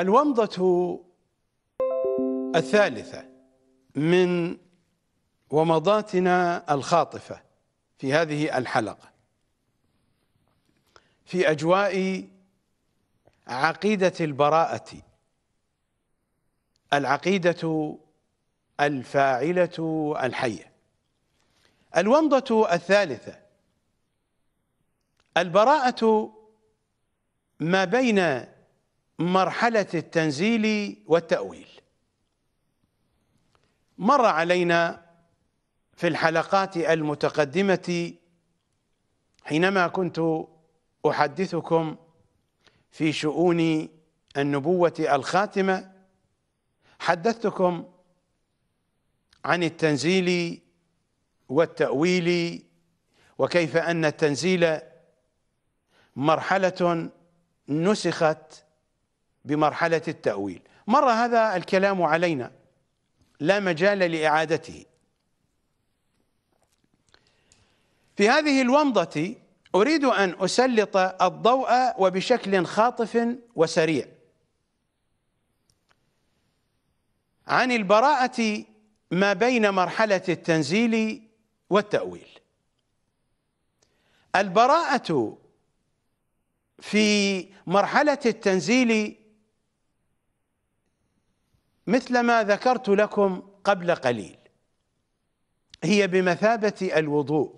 الومضة الثالثة من ومضاتنا الخاطفة في هذه الحلقة في أجواء عقيدة البراءة العقيدة الفاعلة الحية الومضة الثالثة البراءة ما بين مرحلة التنزيل والتأويل مر علينا في الحلقات المتقدمة حينما كنت أحدثكم في شؤون النبوة الخاتمة حدثتكم عن التنزيل والتأويل وكيف أن التنزيل مرحلة نسخت بمرحلة التأويل مر هذا الكلام علينا لا مجال لإعادته في هذه الومضة أريد أن أسلط الضوء وبشكل خاطف وسريع عن البراءة ما بين مرحلة التنزيل والتأويل البراءة في مرحلة التنزيل مثل ما ذكرت لكم قبل قليل هي بمثابة الوضوء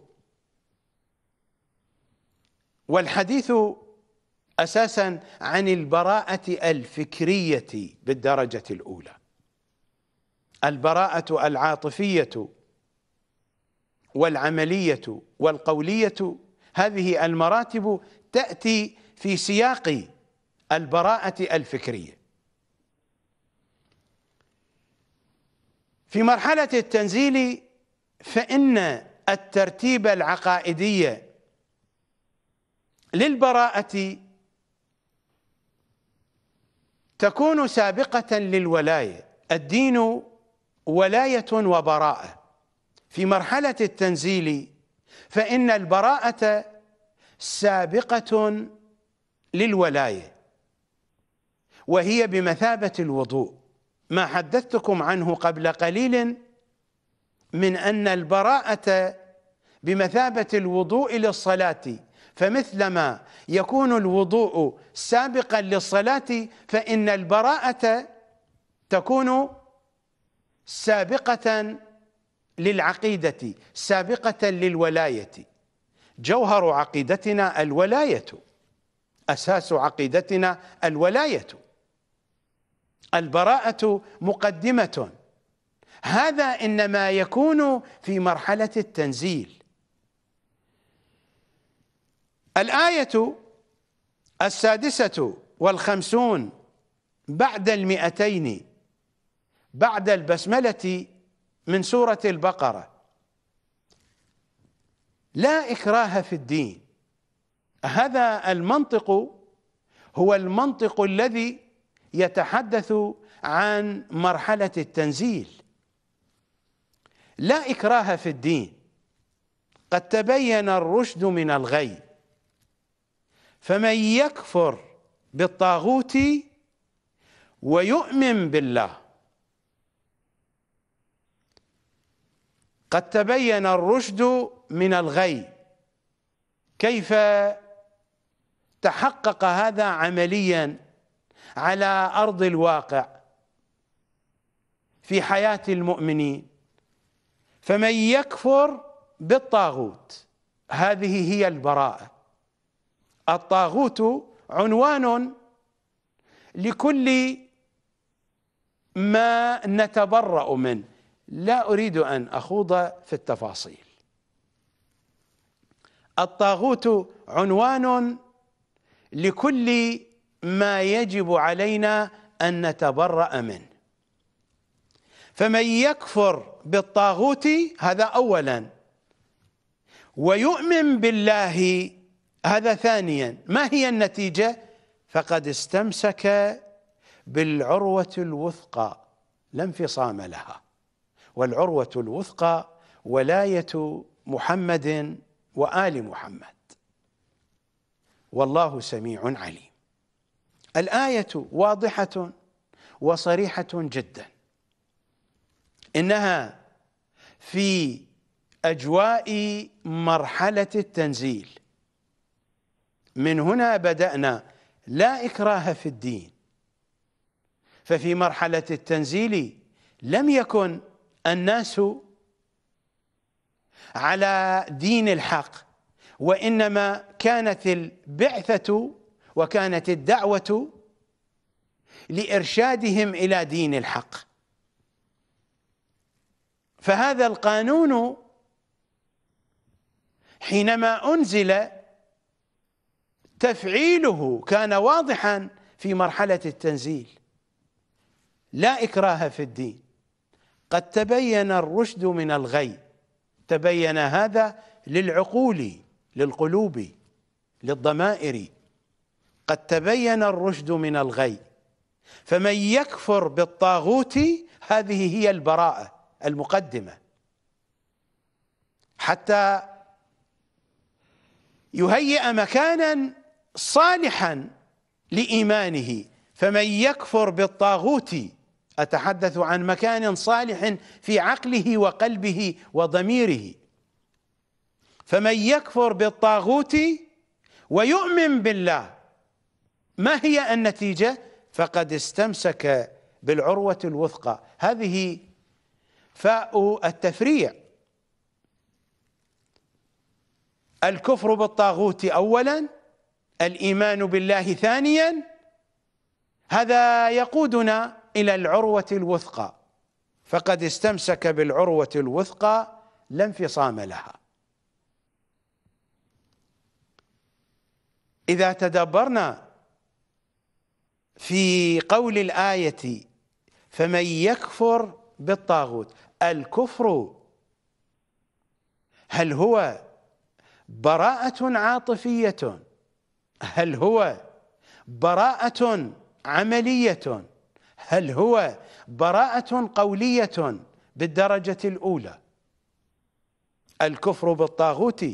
والحديث أساسا عن البراءة الفكرية بالدرجة الأولى البراءة العاطفية والعملية والقولية هذه المراتب تأتي في سياق البراءة الفكرية في مرحلة التنزيل فإن الترتيب العقائدي للبراءة تكون سابقة للولاية الدين ولاية وبراءة في مرحلة التنزيل فإن البراءة سابقة للولاية وهي بمثابة الوضوء ما حدثتكم عنه قبل قليل من أن البراءة بمثابة الوضوء للصلاة فمثلما يكون الوضوء سابقا للصلاة فإن البراءة تكون سابقة للعقيدة سابقة للولاية جوهر عقيدتنا الولاية أساس عقيدتنا الولاية البراءة مقدمة هذا إنما يكون في مرحلة التنزيل الآية السادسة والخمسون بعد المئتين بعد البسملة من سورة البقرة لا إكراه في الدين هذا المنطق هو المنطق الذي يتحدث عن مرحلة التنزيل لا إكراه في الدين قد تبين الرشد من الغي فمن يكفر بالطاغوت ويؤمن بالله قد تبين الرشد من الغي كيف تحقق هذا عمليا على ارض الواقع في حياه المؤمنين فمن يكفر بالطاغوت هذه هي البراءه الطاغوت عنوان لكل ما نتبرأ منه لا أريد أن أخوض في التفاصيل الطاغوت عنوان لكل ما يجب علينا أن نتبرأ منه فمن يكفر بالطاغوت هذا أولا ويؤمن بالله هذا ثانيا ما هي النتيجة فقد استمسك بالعروة الوثقى لا انفصام لها والعروة الوثقى ولاية محمد وآل محمد والله سميع عليم الايه واضحه وصريحه جدا انها في اجواء مرحله التنزيل من هنا بدانا لا اكراه في الدين ففي مرحله التنزيل لم يكن الناس على دين الحق وانما كانت البعثه وكانت الدعوه لارشادهم الى دين الحق فهذا القانون حينما انزل تفعيله كان واضحا في مرحله التنزيل لا اكراه في الدين قد تبين الرشد من الغي تبين هذا للعقول للقلوب للضمائر قد تبين الرشد من الغي فمن يكفر بالطاغوت هذه هي البراءه المقدمه حتى يهيئ مكانا صالحا لايمانه فمن يكفر بالطاغوت اتحدث عن مكان صالح في عقله وقلبه وضميره فمن يكفر بالطاغوت ويؤمن بالله ما هي النتيجة فقد استمسك بالعروة الوثقى هذه فاء التفريع الكفر بالطاغوت اولا الايمان بالله ثانيا هذا يقودنا الى العروه الوثقى فقد استمسك بالعروه الوثقى لا انفصام لها اذا تدبرنا في قول الآية فمن يكفر بالطاغوت الكفر هل هو براءة عاطفية هل هو براءة عملية هل هو براءة قولية بالدرجة الأولى الكفر بالطاغوت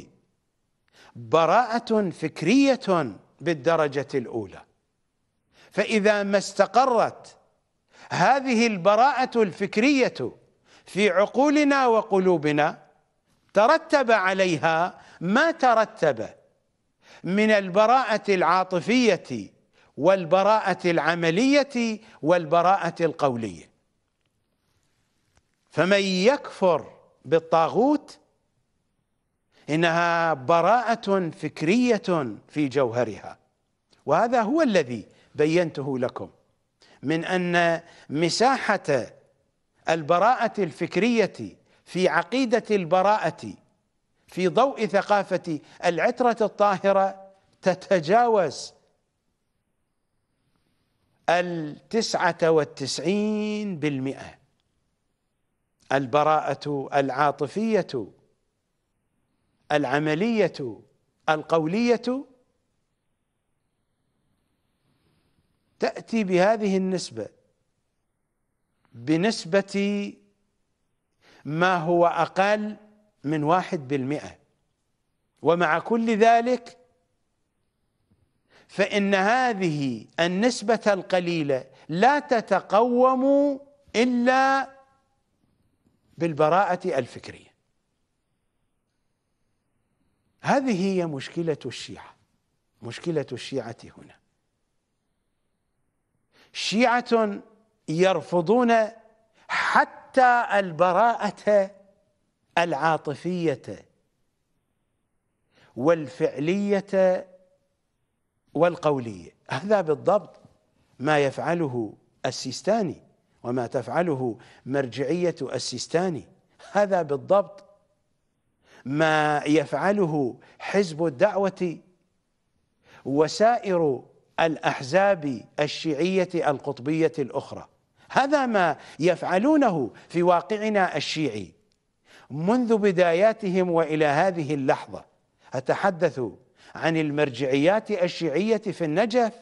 براءة فكرية بالدرجة الأولى فإذا ما استقرت هذه البراءة الفكرية في عقولنا وقلوبنا ترتب عليها ما ترتب من البراءة العاطفية والبراءة العملية والبراءة القولية فمن يكفر بالطاغوت إنها براءة فكرية في جوهرها وهذا هو الذي بينته لكم من ان مساحه البراءه الفكريه في عقيده البراءه في ضوء ثقافه العتره الطاهره تتجاوز التسعة والتسعين بالمئة البراءة العاطفية العملية القولية تأتي بهذه النسبة بنسبة ما هو أقل من واحد بالمئة ومع كل ذلك فإن هذه النسبة القليلة لا تتقوم إلا بالبراءة الفكرية هذه هي مشكلة الشيعة مشكلة الشيعة هنا شيعة يرفضون حتى البراءة العاطفية والفعلية والقولية هذا بالضبط ما يفعله السيستاني وما تفعله مرجعية السيستاني هذا بالضبط ما يفعله حزب الدعوة وسائر الأحزاب الشيعية القطبية الأخرى هذا ما يفعلونه في واقعنا الشيعي منذ بداياتهم والى هذه اللحظه اتحدث عن المرجعيات الشيعيه في النجف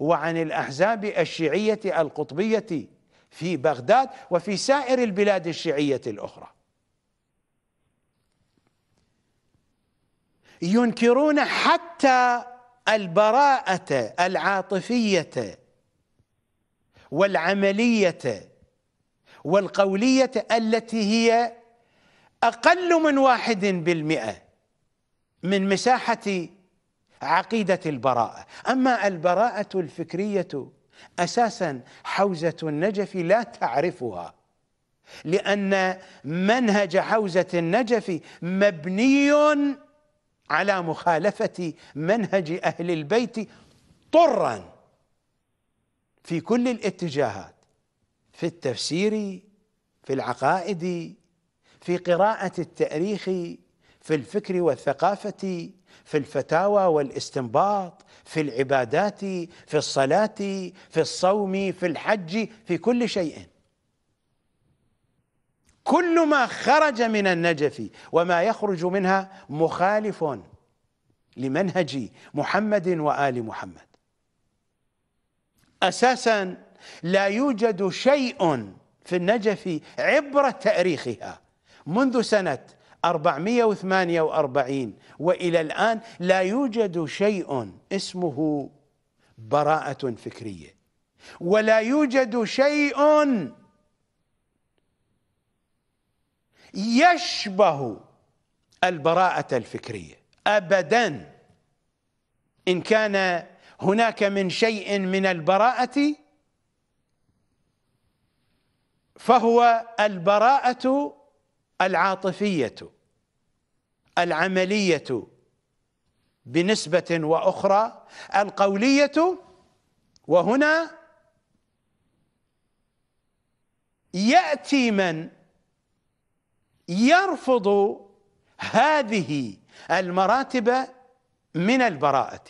وعن الاحزاب الشيعيه القطبيه في بغداد وفي سائر البلاد الشيعيه الاخرى ينكرون حتى البراءة العاطفية والعملية والقولية التي هي أقل من واحد بالمئة من مساحة عقيدة البراءة أما البراءة الفكرية أساسا حوزة النجف لا تعرفها لأن منهج حوزة النجف مبني على مخالفة منهج أهل البيت طرا في كل الاتجاهات في التفسير في العقائد في قراءة التاريخ في الفكر والثقافة في الفتاوى والاستنباط في العبادات في الصلاة في الصوم في الحج في كل شيء كل ما خرج من النجف وما يخرج منها مخالف لمنهج محمد وآل محمد أساسا لا يوجد شيء في النجف عبر تاريخها منذ سنة 448 وإلى الآن لا يوجد شيء اسمه براءة فكرية ولا يوجد شيء يشبه البراءة الفكرية أبدا إن كان هناك من شيء من البراءة فهو البراءة العاطفية العملية بنسبة وأخرى القولية وهنا يأتي من يرفض هذه المراتب من البراءة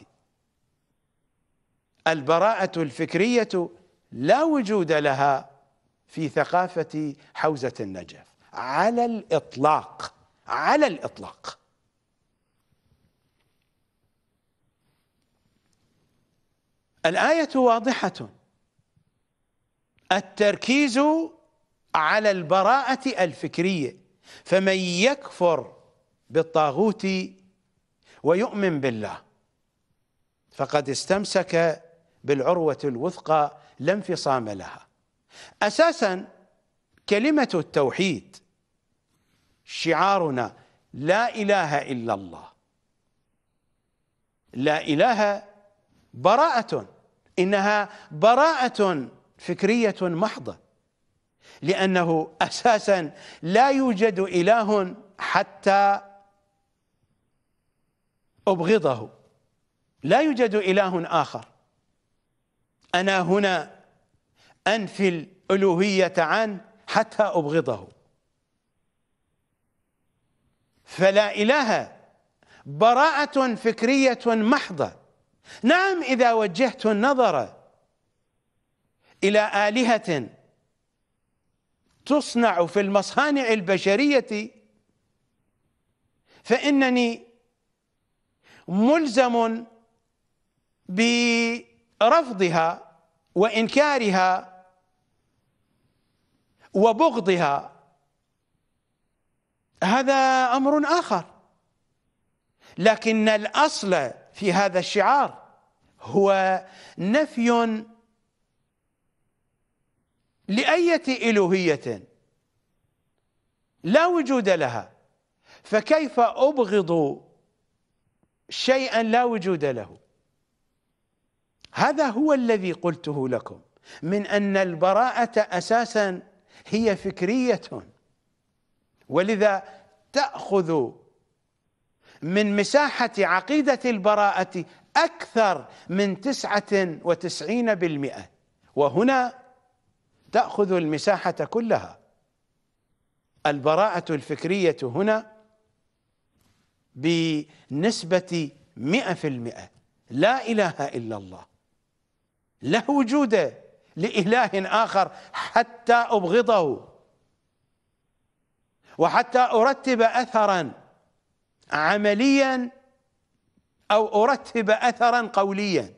البراءة الفكرية لا وجود لها في ثقافة حوزة النجف على الإطلاق على الإطلاق الآية واضحة التركيز على البراءة الفكرية فمن يكفر بالطاغوت ويؤمن بالله فقد استمسك بالعروة الوثقى لا انفصام لها أساسا كلمة التوحيد شعارنا لا إله إلا الله لا إله براءة إنها براءة فكرية محضة لأنه أساسا لا يوجد إله حتى أبغضه لا يوجد إله آخر أنا هنا أنفي الألوهية عنه حتى أبغضه فلا إله براءة فكرية محضة نعم إذا وجهت النظر إلى آلهة تصنع في المصانع البشريه فانني ملزم برفضها وانكارها وبغضها هذا امر اخر لكن الاصل في هذا الشعار هو نفي لأية إلوهية لا وجود لها فكيف أبغض شيئا لا وجود له هذا هو الذي قلته لكم من أن البراءة أساسا هي فكرية ولذا تأخذ من مساحة عقيدة البراءة أكثر من تسعة وتسعين بالمئة وهنا تأخذ المساحة كلها البراءة الفكرية هنا بنسبة مئة في المئة لا إله إلا الله لا وجود لإله آخر حتى أبغضه وحتى أرتب أثرا عمليا أو أرتب أثرا قوليا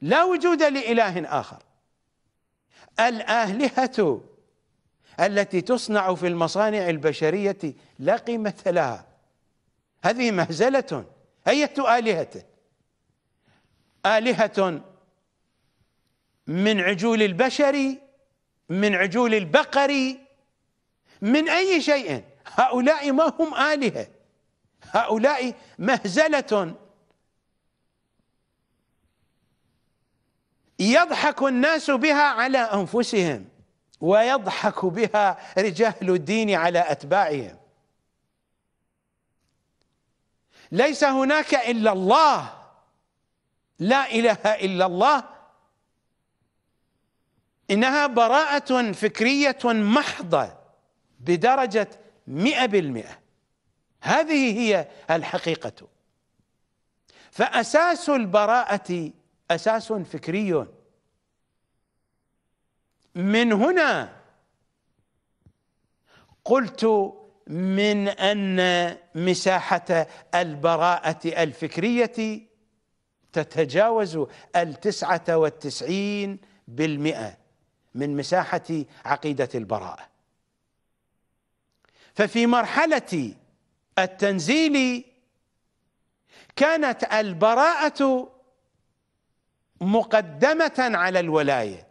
لا وجود لإله آخر الآلهة التي تصنع في المصانع البشرية لا قيمة لها هذه مهزلة أية آلهة آلهة من عجول البشر من عجول البقر من أي شيء هؤلاء ما هم آلهة هؤلاء مهزلة يضحك الناس بها على أنفسهم ويضحك بها رجال الدين على أتباعهم ليس هناك إلا الله لا إله إلا الله إنها براءة فكرية محضة بدرجة مئة بالمئة هذه هي الحقيقة فأساس البراءة اساس فكري من هنا قلت من ان مساحه البراءه الفكريه تتجاوز التسعه والتسعين بالمئه من مساحه عقيده البراءه ففي مرحله التنزيل كانت البراءه مقدمه على الولايه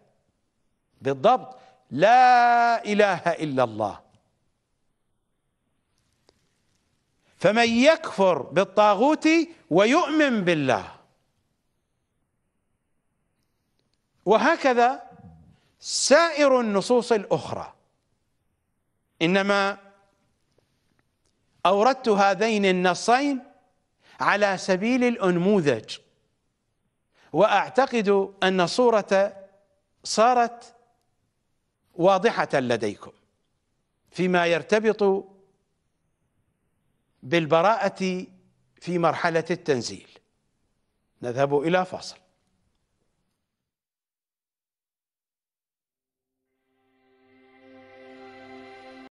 بالضبط لا اله الا الله فمن يكفر بالطاغوت ويؤمن بالله وهكذا سائر النصوص الاخرى انما اوردت هذين النصين على سبيل الانموذج واعتقد ان الصوره صارت واضحه لديكم فيما يرتبط بالبراءه في مرحله التنزيل نذهب الى فاصل